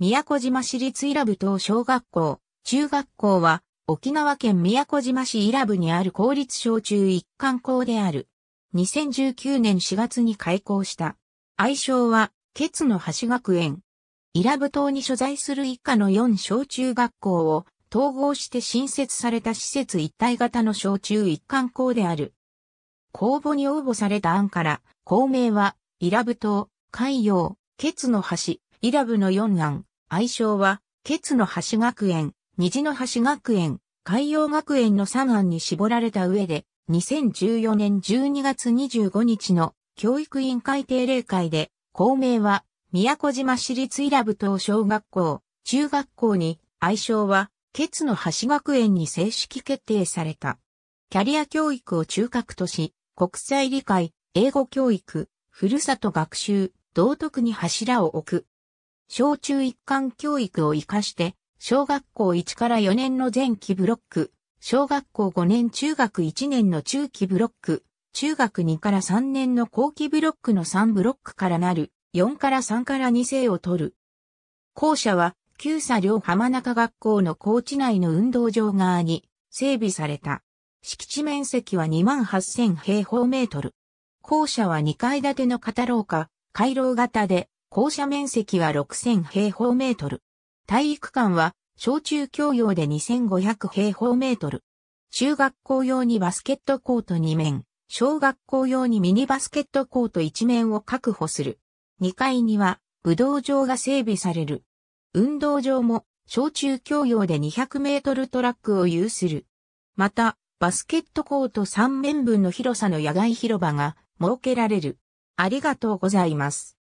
宮古島市立伊良部等小学校、中学校は、沖縄県宮古島市伊良部にある公立小中一貫校である。2019年4月に開校した。愛称は、ケツの橋学園。伊良部島に所在する以下の4小中学校を統合して新設された施設一体型の小中一貫校である。公募に応募された案から、校名は、伊良部島、海洋、ケツの橋、伊良部の4案、愛称は、ケツの橋学園、虹の橋学園、海洋学園の3案に絞られた上で、2014年12月25日の教育委員会定例会で、校名は、宮古島市立伊良部等小学校、中学校に、愛称は、ケツの橋学園に正式決定された。キャリア教育を中核とし、国際理解、英語教育、ふるさと学習、道徳に柱を置く、小中一貫教育を活かして、小学校1から4年の前期ブロック、小学校5年中学1年の中期ブロック、中学2から3年の後期ブロックの3ブロックからなる、4から3から2世を取る。校舎は、旧佐両浜中学校の高地内の運動場側に整備された。敷地面積は28,000平方メートル。校舎は2階建ての片廊下、回廊型で、校舎面積は6000平方メートル。体育館は小中教養で2500平方メートル。中学校用にバスケットコート2面、小学校用にミニバスケットコート1面を確保する。2階には武道場が整備される。運動場も小中教養で200メートルトラックを有する。また、バスケットコート3面分の広さの野外広場が設けられる。ありがとうございます。